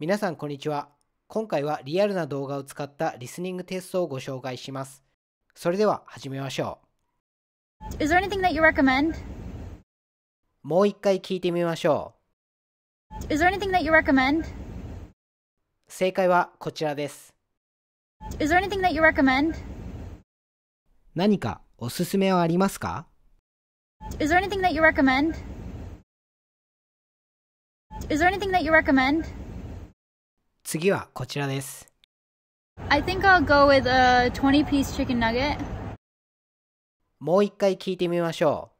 皆さんこんにちは。今回はリアルな動画を使ったリスニングテストをご紹介します。それでは始めましょう。Is there anything that you recommend? もう一回聞いてみましょう。Is there anything that you recommend? 正解はこちらです。Is there anything that you recommend? 何かおすすめはありますか Is there anything that you recommend? Is there anything that you recommend? 次はこちらです。I think I'll go with a 20 piece chicken nugget. もう一回聞いてみましょ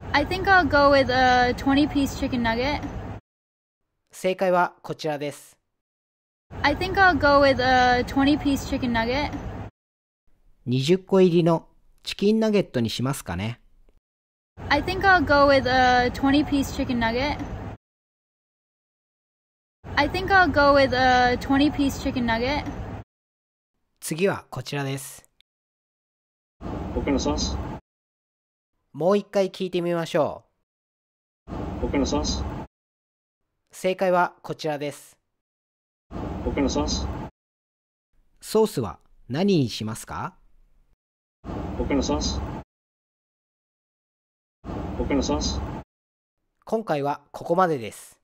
う。I think I'll go with a 20 piece chicken nugget. 正解はこちらです。I think I'll go with a 20 piece chicken nugget. 20個入りのチキンナゲットにしますかね I think I'll go with a 20 piece chicken nugget. I think I'll go with a 20 piece chicken nugget. 次はこちらです。僕のソース。もう一回聞いてみましょう。僕のソース。正解はこちらです。僕のソース。ソースは何にしますか僕のソース。僕のソース。今回はここまでです。